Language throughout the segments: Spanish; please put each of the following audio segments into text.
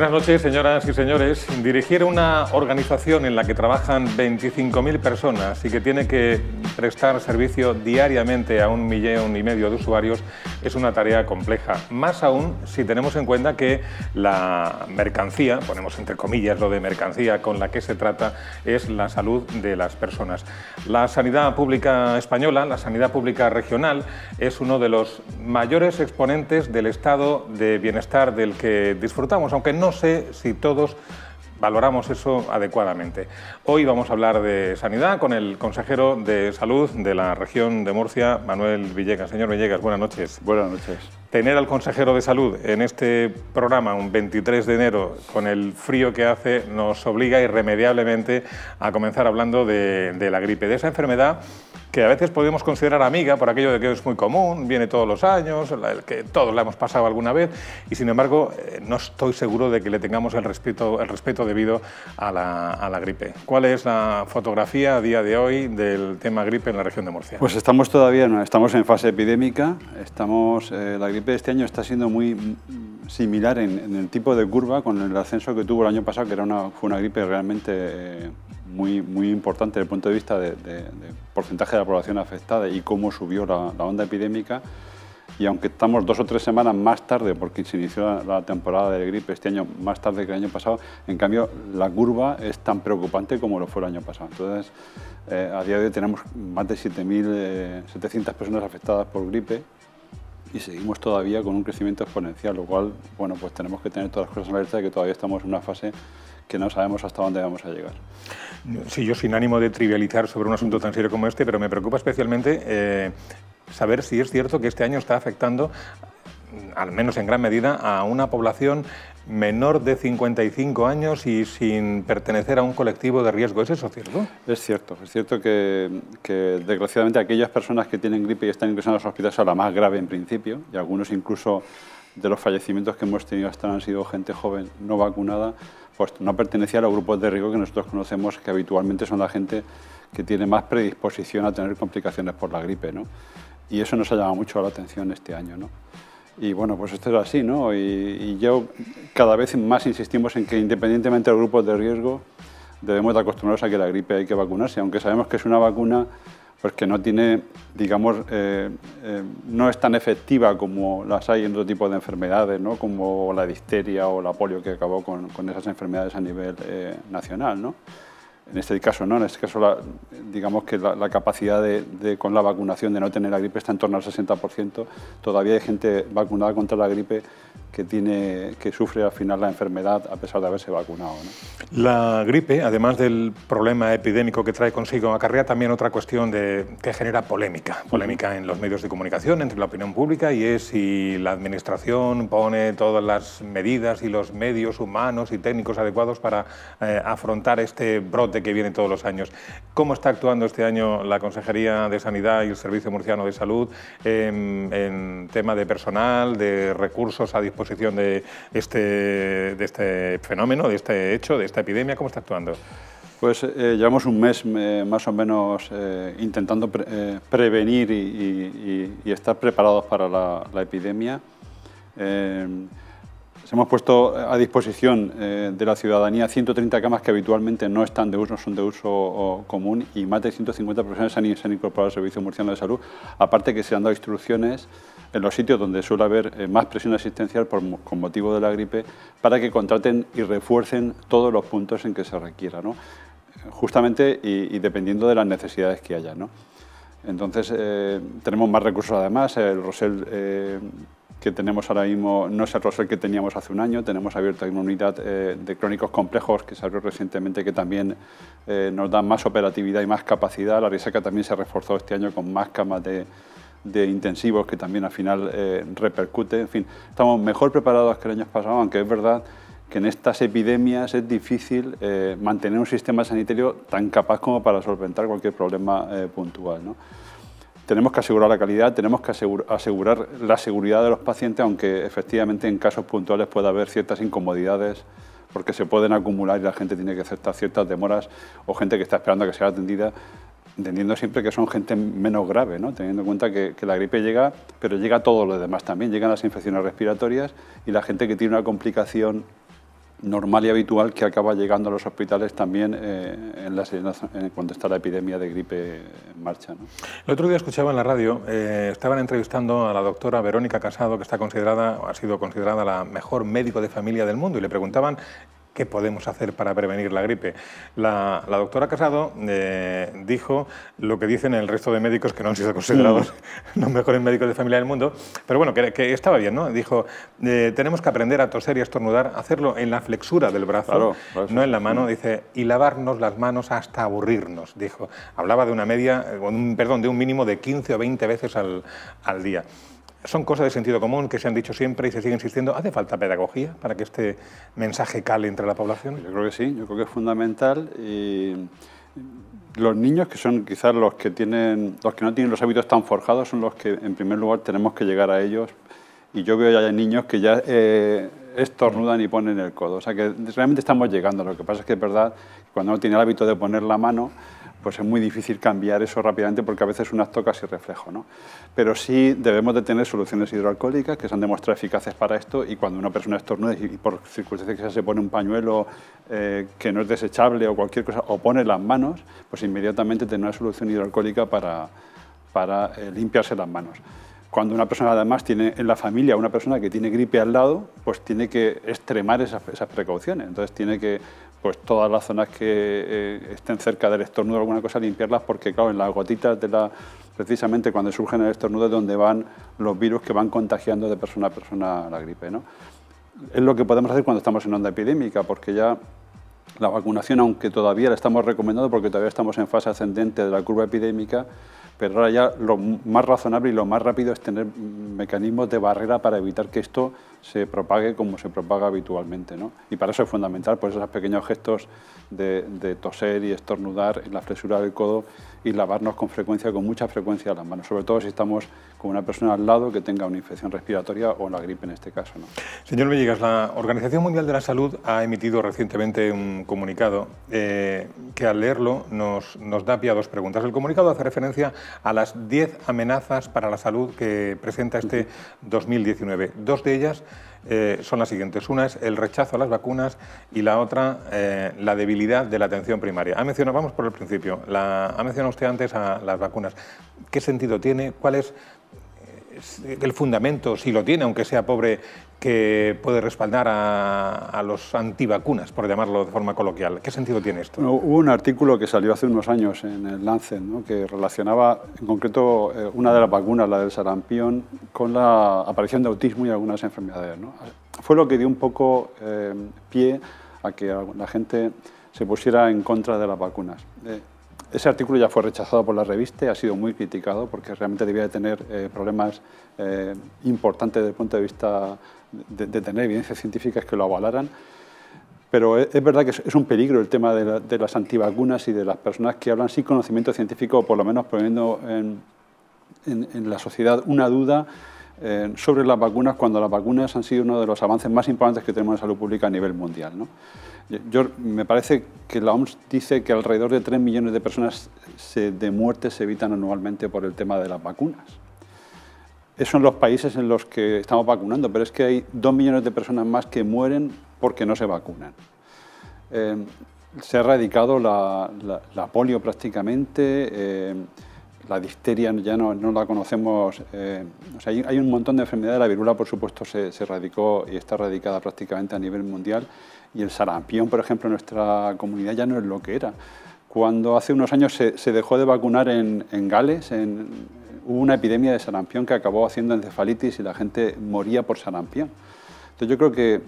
Buenas noches, señoras y señores. Dirigir una organización en la que trabajan 25.000 personas y que tiene que prestar servicio diariamente a un millón y medio de usuarios es una tarea compleja, más aún si tenemos en cuenta que la mercancía, ponemos entre comillas lo de mercancía con la que se trata, es la salud de las personas. La sanidad pública española, la sanidad pública regional, es uno de los mayores exponentes del estado de bienestar del que disfrutamos, aunque no sé si todos valoramos eso adecuadamente. Hoy vamos a hablar de sanidad con el consejero de salud de la región de Murcia, Manuel Villegas. Señor Villegas, buenas noches. Buenas noches. Tener al consejero de salud en este programa un 23 de enero con el frío que hace nos obliga irremediablemente a comenzar hablando de, la gripe, de esa enfermedad que a veces podemos considerar amiga por aquello de que es muy común, viene todos los años, que todos la hemos pasado alguna vez, y sin embargo eh, no estoy seguro de que le tengamos el respeto, el respeto debido a la, gripe. ¿Cuál es la fotografía a día de hoy del tema gripe en la región de Murcia? Pues estamos todavía estamos en fase epidémica, estamos, eh, la gripe de este año está siendo muy mm, similar en, el tipo de curva con el ascenso que tuvo el año pasado, que era una, fue una gripe realmente muy, muy importante desde el punto de vista de, porcentaje de la población afectada y cómo subió la, onda epidémica. Y aunque estamos dos o tres semanas más tarde, porque se inició la, temporada de gripe este año más tarde que el año pasado, en cambio la curva es tan preocupante como lo fue el año pasado. Entonces, eh, a día de hoy tenemos más de 7.700 eh, personas afectadas por gripe y seguimos todavía con un crecimiento exponencial, lo cual, bueno, pues tenemos que tener todas las cosas en alerta de que todavía estamos en una fase que no sabemos hasta dónde vamos a llegar. Sí, yo sin ánimo de trivializar sobre un asunto tan serio como este, pero me preocupa especialmente eh, saber si es cierto que este año está afectando, mm, al menos en gran medida, a una población menor de 55 años y sin pertenecer a un colectivo de riesgo. ¿Es eso cierto? Es cierto, es cierto que, que desgraciadamente aquellas personas que tienen gripe y están ingresando a los hospitales son la más grave en principio y algunos incluso de los fallecimientos que hemos tenido hasta ahora han sido gente joven no vacunada, pues no pertenecía a los grupos de riesgo que nosotros conocemos, que habitualmente son la gente que tiene más predisposición a tener complicaciones por la gripe, Y eso nos ha llamado mucho la atención este año, Y bueno, pues esto es así, ¿no? Y, yo cada vez más insistimos en que independientemente de los grupos de riesgo, debemos acostumbrarnos a que la gripe hay que vacunarse, aunque sabemos que es una vacuna pues que no tiene, digamos, eh, eh, no es tan efectiva como las hay en otro tipo de enfermedades, ¿no? como la difteria o la polio que acabó con, esas enfermedades a nivel eh, nacional. ¿no? En este caso, ¿no? en este caso la, digamos que la, capacidad de, con la vacunación de no tener la gripe está en torno al 60%. Todavía hay gente vacunada contra la gripe que, tiene, que sufre al final la enfermedad a pesar de haberse vacunado. La gripe, además del problema epidémico que trae consigo, acarrea también otra cuestión de, que genera polémica, polémica en los medios de comunicación, entre la opinión pública, y es si la Administración pone todas las medidas y los medios humanos y técnicos adecuados para eh, afrontar este brote que viene todos los años. ¿Cómo está actuando este año la Consejería de Sanidad y el Servicio Murciano de Salud em, en tema de personal, de recursos a disposición? posición de este, de este fenómeno, de este hecho, de esta epidemia? ¿Cómo está actuando? Pues eh, llevamos un mes eh, más o menos eh, intentando prevenir y, estar preparados para la, epidemia. Se hemos puesto a disposición de la ciudadanía 130 camas que habitualmente no están de uso, son de uso común y más de 150 profesionales se han, incorporado al Servicio Murciano de Salud, aparte que se han dado instrucciones en los sitios donde suele haber eh, más presión asistencial con motivo de la gripe para que contraten y refuercen todos los puntos en que se requiera, ¿no? justamente y, dependiendo de las necesidades que haya. ¿no? Entonces, eh, tenemos más recursos además, el Rosel eh, que tenemos ahora mismo no es el Rosel que teníamos hace un año, tenemos abierta una unidad de crónicos complejos que se abrió recientemente que también nos da más operatividad y más capacidad, la risaca también se reforzó este año con más camas de, de intensivos que también al final eh, repercute. En fin, estamos mejor preparados que el año pasado, aunque es verdad que en estas epidemias es difícil eh, mantener un sistema sanitario tan capaz como para solventar cualquier problema eh, puntual. ¿no? Tenemos que asegurar la calidad, tenemos que asegurar la seguridad de los pacientes, aunque efectivamente en casos puntuales pueda haber ciertas incomodidades porque se pueden acumular y la gente tiene que aceptar ciertas demoras o gente que está esperando a que sea atendida entendiendo siempre que son gente menos grave, ¿no? teniendo en cuenta que, la gripe llega, pero llega todo lo demás también, llegan las infecciones respiratorias y la gente que tiene una complicación normal y habitual que acaba llegando a los hospitales también eh, en, cuando está la epidemia de gripe en marcha. El otro día escuchaba en la radio, eh, estaban entrevistando a la doctora Verónica Casado, que está considerada, ha sido considerada la mejor médico de familia del mundo, y le preguntaban ¿Qué podemos hacer para prevenir la gripe? La, doctora Casado eh, dijo lo que dicen el resto de médicos que no han sido considerados mm. los mejores médicos de familia del mundo, pero bueno, que, que estaba bien, ¿no? Dijo, eh, tenemos que aprender a toser y a estornudar, hacerlo en la flexura del brazo, no en la mano, dice, y lavarnos las manos hasta aburrirnos, dijo. Hablaba de una media, eh, un, perdón, de un mínimo de 15 o 20 veces al, al día son cosas de sentido común que se han dicho siempre y se sigue insistiendo. ¿Hace falta pedagogía para que este mensaje cale entre la población? Yo creo que sí, yo creo que es fundamental. los niños que son quizás los que tienen los que no tienen los hábitos tan forjados son los que en primer lugar tenemos que llegar a ellos y yo veo ya niños que ya eh, estornudan y ponen el codo o sea que realmente estamos llegando lo que pasa es que es verdad cuando uno tiene el hábito de poner la mano pues es muy difícil cambiar eso rápidamente porque a veces unas un acto casi reflejo. ¿no? Pero sí debemos de tener soluciones hidroalcohólicas que se han demostrado eficaces para esto y cuando una persona estornuda y por circunstancias que se pone un pañuelo eh, que no es desechable o cualquier cosa, o pone las manos, pues inmediatamente tener una solución hidroalcohólica para, para eh, limpiarse las manos cuando una persona además tiene en la familia una persona que tiene gripe al lado, pues tiene que extremar esas, precauciones. Entonces tiene que pues todas las zonas que eh, estén cerca del estornudo o alguna cosa, limpiarlas, porque claro, en las gotitas de la, precisamente cuando surgen el estornudo es donde van los virus que van contagiando de persona a persona la gripe. ¿no? Es lo que podemos hacer cuando estamos en onda epidémica, porque ya la vacunación, aunque todavía la estamos recomendando, porque todavía estamos en fase ascendente de la curva epidémica, pero ahora ya lo más razonable y lo más rápido es tener mecanismos de barrera para evitar que esto se propague como se propaga habitualmente. ¿no? Y para eso es fundamental, pues esos pequeños gestos de, toser y estornudar en la fresura del codo y lavarnos con frecuencia, con mucha frecuencia las manos, sobre todo si estamos con una persona al lado que tenga una infección respiratoria o la gripe en este caso. Señor Villegas, la Organización Mundial de la Salud ha emitido recientemente un comunicado eh, que al leerlo nos, da pie a dos preguntas. El comunicado hace referencia a las 10 amenazas para la salud que presenta este 2019. Dos de ellas eh, son las siguientes. Una es el rechazo a las vacunas y la otra, eh, la debilidad de la atención primaria. Ha mencionado, vamos por el principio, ha mencionado usted antes a las vacunas. ¿Qué sentido tiene? ¿Cuál es el fundamento, si lo tiene, aunque sea pobre, que puede respaldar a, los antivacunas, por llamarlo de forma coloquial. ¿Qué sentido tiene esto? hubo un artículo que salió hace unos años en el Lancet que relacionaba en concreto eh, una de las vacunas, la del sarampión, con la aparición de autismo y algunas enfermedades. Fue lo que dio un poco eh, pie a que la gente se pusiera en contra de las vacunas. Eh, ese artículo ya fue rechazado por la revista ha sido muy criticado porque realmente debía de tener eh, problemas eh, importantes desde el punto de vista de, tener evidencias científicas que lo avalaran. Pero e, es, verdad que es, un peligro el tema de, las antivacunas y de las personas que hablan sin conocimiento científico por lo menos poniendo en, en la sociedad una duda eh, sobre las vacunas cuando las vacunas han sido uno de los avances más importantes que tenemos en salud pública a nivel mundial. Yo, me parece que la OMS dice que alrededor de 3 millones de personas de muerte se evitan anualmente por el tema de las vacunas. Esos son los países en los que estamos vacunando, pero es que hay 2 millones de personas más que mueren porque no se vacunan. Eh, se ha erradicado la, polio prácticamente. Eh, la difteria ya no, no la conocemos. Eh, hay, un montón de enfermedades. La viruela, por supuesto, se, se, radicó y está radicada prácticamente a nivel mundial. Y el sarampión, por ejemplo, en nuestra comunidad ya no es lo que era. Cuando hace unos años se, dejó de vacunar en, Gales, en, hubo una epidemia de sarampión que acabó haciendo encefalitis y la gente moría por sarampión. Entonces yo creo que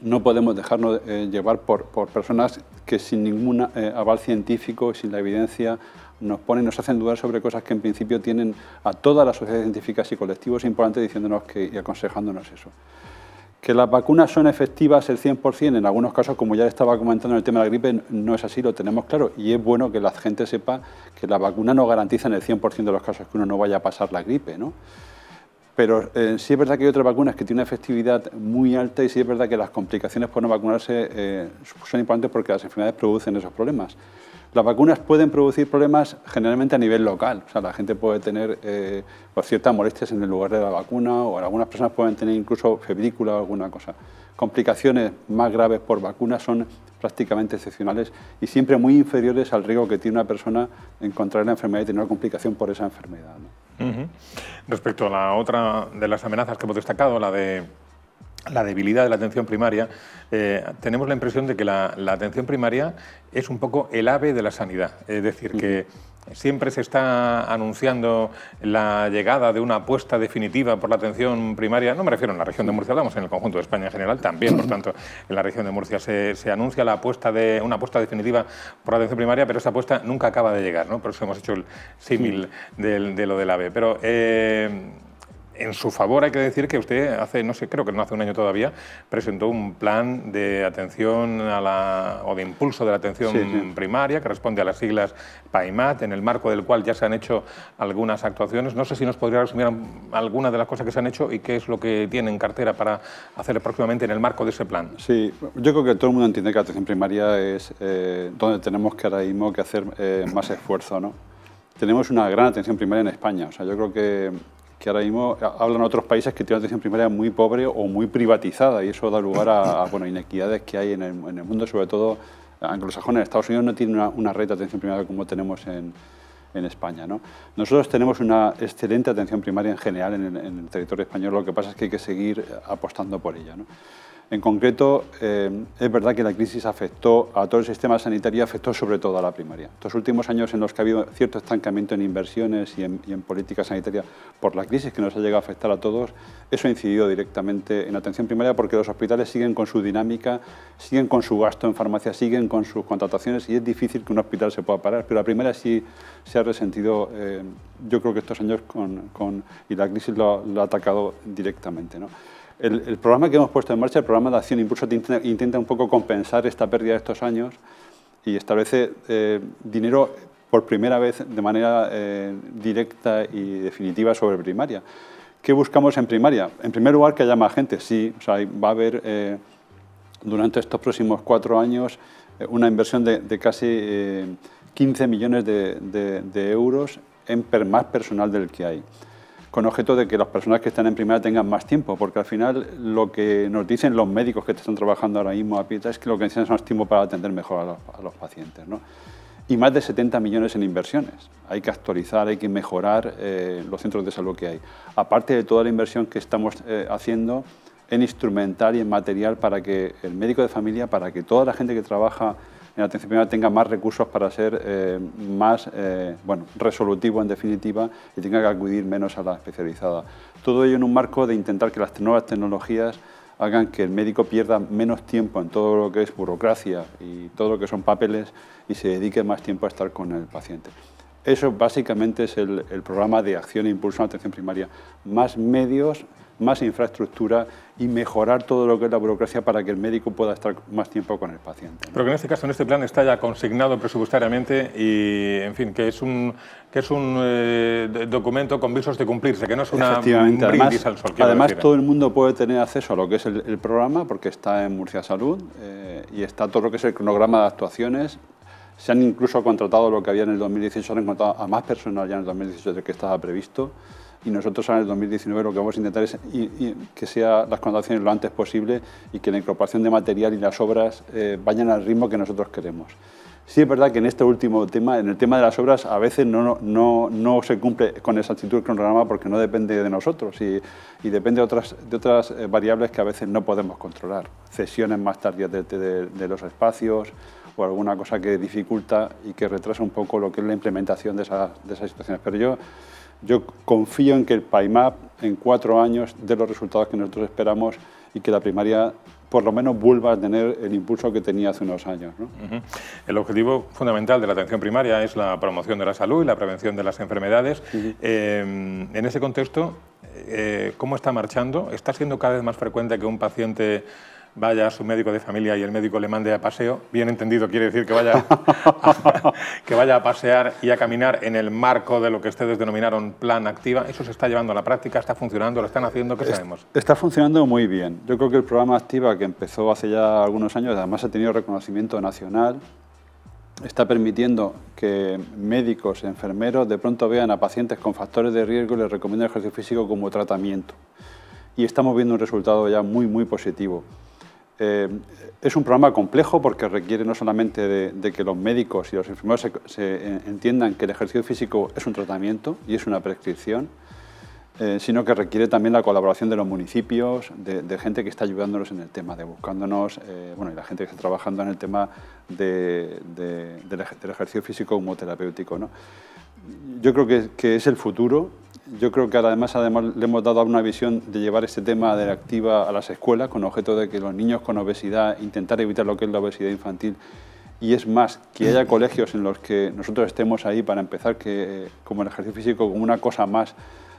no podemos dejarnos eh, llevar por, por, personas que sin ningún eh, aval científico, sin la evidencia, nos ponen, nos hacen dudar sobre cosas que en principio tienen a todas las sociedades científicas y colectivos importantes diciéndonos que, y aconsejándonos eso. Que las vacunas son efectivas el 100%, en algunos casos, como ya estaba comentando en el tema de la gripe, no es así, lo tenemos claro. Y es bueno que la gente sepa que la vacuna no en el 100% de los casos que uno no vaya a pasar la gripe, ¿no? Pero eh, sí es verdad que hay otras vacunas que tienen una efectividad muy alta y sí es verdad que las complicaciones por no vacunarse eh, son importantes porque las enfermedades producen esos problemas. Las vacunas pueden producir problemas generalmente a nivel local, o sea, la gente puede tener eh, pues, ciertas molestias en el lugar de la vacuna o algunas personas pueden tener incluso febrícula o alguna cosa. Complicaciones más graves por vacunas son prácticamente excepcionales y siempre muy inferiores al riesgo que tiene una persona encontrar la enfermedad y tener una complicación por esa enfermedad. Respecto a la otra de las amenazas que hemos destacado, la de la debilidad de la atención primaria, eh, tenemos la impresión de que la, atención primaria es un poco el ave de la sanidad. Es decir, que siempre se está anunciando la llegada de una apuesta definitiva por la atención primaria. No me refiero en la región de Murcia, hablamos en el conjunto de España en general también, por tanto, en la región de Murcia se, anuncia la apuesta de, una apuesta definitiva por la atención primaria, pero esa apuesta nunca acaba de llegar. ¿no? Por eso hemos hecho el símil de, lo del ave. Pero. Eh, en su favor hay que decir que usted hace, no sé, creo que no hace un año todavía, presentó un plan de atención a la, o de impulso de la atención primaria que responde a las siglas PAIMAT, en el marco del cual ya se han hecho algunas actuaciones. No sé si nos podría resumir algunas de las cosas que se han hecho y qué es lo que tiene en cartera para hacer próximamente en el marco de ese plan. Sí, yo creo que todo el mundo entiende que la atención primaria es eh, donde tenemos que ahora mismo que hacer eh, más esfuerzo, ¿no? Tenemos una gran atención primaria en España, o sea, yo creo que que ahora mismo eh, hablan otros países que tienen atención primaria muy pobre o muy privatizada y eso da lugar a, bueno, inequidades que hay en el, mundo, sobre todo anglosajones. Estados Unidos no tiene una, una red de atención primaria como tenemos en, en España. ¿no? Nosotros tenemos una excelente atención primaria en general en el, en el, territorio español, lo que pasa es que hay que seguir apostando por ella. ¿no? En concreto, eh, es verdad que la crisis afectó a todo el sistema sanitario y afectó sobre todo a la primaria. Estos últimos años en los que ha habido cierto estancamiento en inversiones y en, política sanitaria por la crisis que nos ha llegado a afectar a todos, eso ha incidido directamente en atención primaria porque los hospitales siguen con su dinámica, siguen con su gasto en farmacia, siguen con sus contrataciones y es difícil que un hospital se pueda parar, pero la primaria sí se ha resentido, eh, yo creo que estos años con, y la crisis lo, ha atacado directamente. El, programa que hemos puesto en marcha, el programa de acción impulso, intenta, un poco compensar esta pérdida de estos años y establece eh, dinero por primera vez de manera eh, directa y definitiva sobre primaria. ¿Qué buscamos en primaria? En primer lugar, que haya más gente. Sí, va a haber eh, durante estos próximos cuatro años una inversión de, casi 15 millones de, euros en más personal del que hay con objeto de que las personas que están en primera tengan más tiempo, porque al final lo que nos dicen los médicos que están trabajando ahora mismo a pie, es que lo que necesitan es más tiempo para atender mejor a los, pacientes. Y más de 70 millones en inversiones. Hay que actualizar, hay que mejorar eh, los centros de salud que hay. Aparte de toda la inversión que estamos eh, haciendo en instrumental y en material para que el médico de familia, para que toda la gente que trabaja en atención primaria tenga más recursos para ser eh, más eh, bueno, resolutivo en definitiva y tenga que acudir menos a la especializada. Todo ello en un marco de intentar que las nuevas tecnologías hagan que el médico pierda menos tiempo en todo lo que es burocracia y todo lo que son papeles y se dedique más tiempo a estar con el paciente. Eso básicamente es el, programa de acción e impulso en atención primaria. Más medios más infraestructura y mejorar todo lo que es la burocracia para que el médico pueda estar más tiempo con el paciente. Pero que en este caso, en este plan, está ya consignado presupuestariamente y, en fin, que es un, que es un eh, documento con visos de cumplirse, que no es una Efectivamente. Además, al sol. Además, todo el mundo puede tener acceso a lo que es el, programa porque está en Murcia Salud eh, y está todo lo que es el cronograma de actuaciones se han incluso contratado lo que había en el 2018, se han contratado a más personal ya en el 2018 lo que estaba previsto y nosotros en el 2019 lo que vamos a intentar es que sea las contrataciones lo antes posible y que la incorporación de material y las obras eh, vayan al ritmo que nosotros queremos. Sí es verdad que en este último tema, en el tema de las obras, a veces no, no, no se cumple con exactitud del cronograma porque no depende de nosotros y, y depende de otras, de otras eh, variables que a veces no podemos controlar. Cesiones más tardías de, de, los espacios o alguna cosa que dificulta y que retrasa un poco lo que es la implementación de esas, de esas situaciones. Pero yo yo confío en que el PAIMAP en cuatro años dé los resultados que nosotros esperamos y que la primaria por lo menos vuelva a tener el impulso que tenía hace unos años. El objetivo fundamental de la atención primaria es la promoción de la salud y la prevención de las enfermedades. Eh, en ese contexto, eh, ¿cómo está marchando? ¿Está siendo cada vez más frecuente que un paciente vaya a su médico de familia y el médico le mande a paseo, bien entendido quiere decir que vaya, a, que vaya a pasear y a caminar en el marco de lo que ustedes denominaron plan activa, ¿eso se está llevando a la práctica? ¿Está funcionando? ¿Lo están haciendo? ¿Qué sabemos? Está funcionando muy bien. Yo creo que el programa activa que empezó hace ya algunos años, además ha tenido reconocimiento nacional, está permitiendo que médicos, enfermeros, de pronto vean a pacientes con factores de riesgo y les recomienden ejercicio físico como tratamiento. Y estamos viendo un resultado ya muy, muy positivo. Eh, es un programa complejo porque requiere no solamente de, que los médicos y los enfermeros se, entiendan que el ejercicio físico es un tratamiento y es una prescripción, eh, sino que requiere también la colaboración de los municipios, de, gente que está ayudándonos en el tema, de buscándonos, eh, bueno, y la gente que está trabajando en el tema del, ejercicio físico como terapéutico. Yo creo que es el futuro yo creo que además, además le hemos dado una visión de llevar este tema de la activa a las escuelas con objeto de que los niños con obesidad, intentar evitar lo que es la obesidad infantil y es más, que haya colegios en los que nosotros estemos ahí para empezar que, como el ejercicio físico, como una cosa más,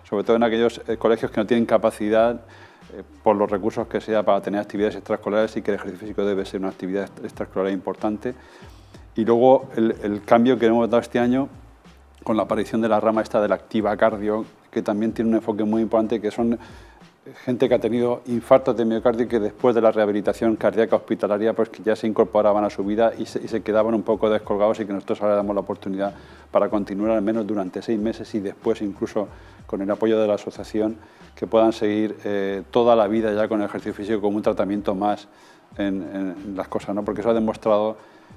sobre todo en aquellos eh, colegios que no tienen capacidad eh, por los recursos que sea para tener actividades extraescolares y que el ejercicio físico debe ser una actividad extraescolar importante. Y luego el, cambio que hemos dado este año con la aparición de la rama esta de la activa cardio, que también tiene un enfoque muy importante, que son gente que ha tenido infartos de miocardio y que después de la rehabilitación cardíaca hospitalaria pues que ya se incorporaban a su vida y se, quedaban un poco descolgados y que nosotros ahora damos la oportunidad para continuar al menos durante seis meses y después incluso con el apoyo de la asociación que puedan seguir eh, toda la vida ya con el ejercicio físico como un tratamiento más en, las cosas, ¿no? porque eso ha demostrado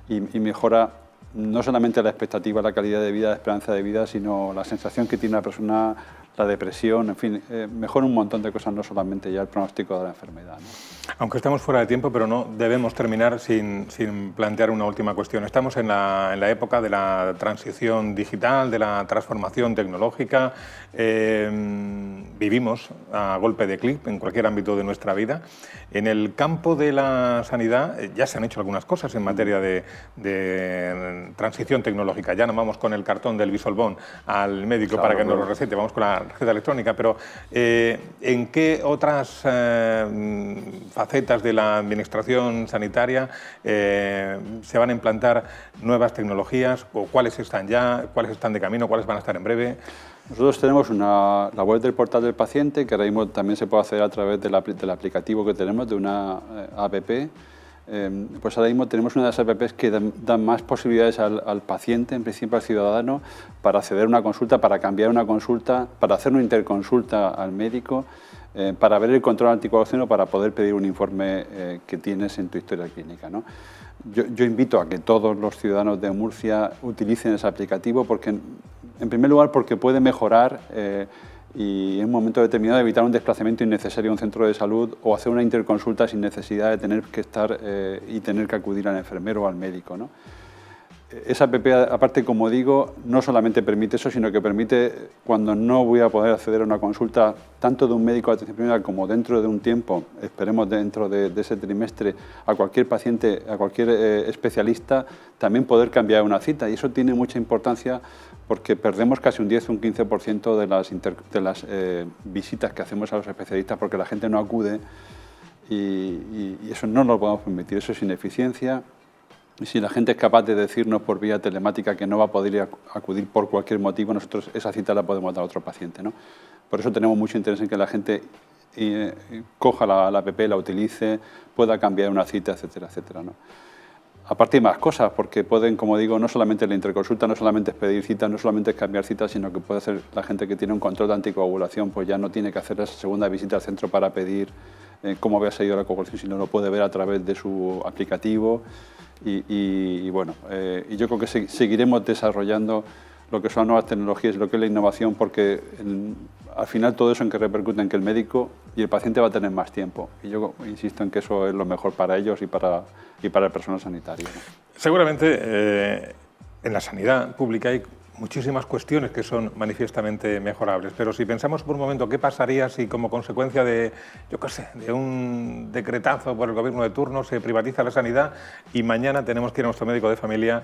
y, y mejora no solamente la expectativa, la calidad de vida, la esperanza de vida, sino la sensación que tiene la persona, la depresión, en fin, mejor eh, mejora un montón de cosas, no solamente ya el pronóstico de la enfermedad. Aunque estamos fuera de tiempo, pero no debemos terminar sin, sin plantear una última cuestión. Estamos en la, en la, época de la transición digital, de la transformación tecnológica, eh, vivimos a golpe de clic en cualquier ámbito de nuestra vida. En el campo de la sanidad eh, ya se han hecho algunas cosas en materia de, transición tecnológica. Ya no vamos con el cartón del bisolbón al médico para que nos lo recete, vamos con la electrónica, pero eh, ¿en qué otras eh, facetas de la administración sanitaria eh, se van a implantar nuevas tecnologías o cuáles están ya, cuáles están de camino, cuáles van a estar en breve? Nosotros tenemos una, la web del portal del paciente que ahora mismo también se puede hacer a través del, del aplicativo que tenemos, de una app Em, pues ahora mismo tenemos una de las APPs e que dan, más posibilidades al, paciente, en principio al ciudadano, para acceder a una consulta, para cambiar una consulta, para hacer una interconsulta al médico, eh, para ver el control anticoagulación para poder pedir un informe eh, que tienes en tu historia clínica. Yo, yo, invito a que todos los ciudadanos de Murcia utilicen ese aplicativo, porque en primer lugar porque puede mejorar eh, y en un momento determinado evitar un desplazamiento innecesario a un centro de salud o hacer una interconsulta sin necesidad de tener que estar eh, y tener que acudir al enfermero o al médico. Esa PP, aparte, como digo, no solamente permite eso, sino que permite cuando no voy a poder acceder a una consulta, tanto de un médico de atención primaria como dentro de un tiempo, esperemos dentro de, ese trimestre, a cualquier paciente, a cualquier eh, especialista, también poder cambiar una cita. Y eso tiene mucha importancia porque perdemos casi un 10 o un 15% de las, de las eh, visitas que hacemos a los especialistas porque la gente no acude y, eso no lo podemos permitir, eso es ineficiencia. Y si la gente es capaz de decirnos por vía telemática que no va a poder acudir por cualquier motivo, nosotros esa cita la podemos dar a otro paciente. ¿no? Por eso tenemos mucho interés en que la gente eh, coja la, la app, la utilice, pueda cambiar una cita, etcétera, etcétera. ¿no? aparte de más cosas, porque pueden, como digo, no solamente la interconsulta, no solamente es pedir cita, no solamente es cambiar citas, sino que puede hacer la gente que tiene un control de anticoagulación, pues ya no tiene que hacer esa segunda visita al centro para pedir eh, cómo había seguido la coagulación, sino lo puede ver a través de su aplicativo. Y, bueno, eh, y yo creo que seguiremos desarrollando lo que son nuevas tecnologías, lo que es la innovación, porque al final todo eso en que repercute en que el médico y el paciente va a tener más tiempo. Y yo insisto en que eso es lo mejor para ellos y para, y para el personal sanitario. Seguramente eh, en la sanidad pública hay muchísimas cuestiones que son manifiestamente mejorables. Pero si pensamos por un momento qué pasaría si como consecuencia de, yo qué sé, de un decretazo por el gobierno de turno se privatiza la sanidad y mañana tenemos que ir a nuestro médico de familia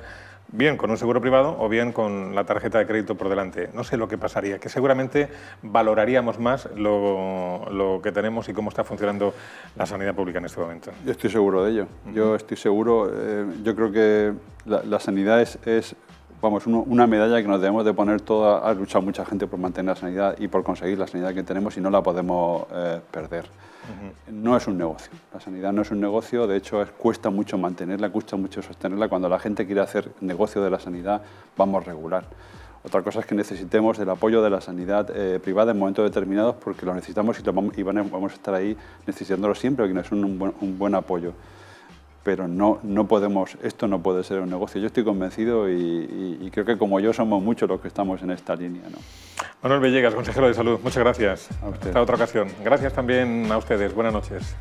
bien con un seguro privado o bien con la tarjeta de crédito por delante. No sé lo que pasaría, que seguramente valoraríamos más lo, que tenemos y cómo está funcionando la sanidad pública en este momento. Yo estoy seguro de ello. Yo estoy seguro, eh, yo creo que la, sanidad es vamos, una medalla que nos debemos de poner toda, ha luchado mucha gente por mantener la sanidad y por conseguir la sanidad que tenemos y no la podemos eh, perder. No es un negocio, la sanidad no es un negocio, de hecho cuesta mucho mantenerla, cuesta mucho sostenerla, cuando la gente quiere hacer negocio de la sanidad vamos regular. Otra cosa es que necesitemos el apoyo de la sanidad eh, privada en momentos determinados porque lo necesitamos y, vamos, a estar ahí necesitándolo siempre, porque no es un buen apoyo pero no, no podemos, esto no puede ser un negocio. Yo estoy convencido y, creo que como yo somos muchos los que estamos en esta línea. Manuel Villegas, consejero de salud, muchas gracias. A Hasta otra ocasión. Gracias también a ustedes. Buenas noches.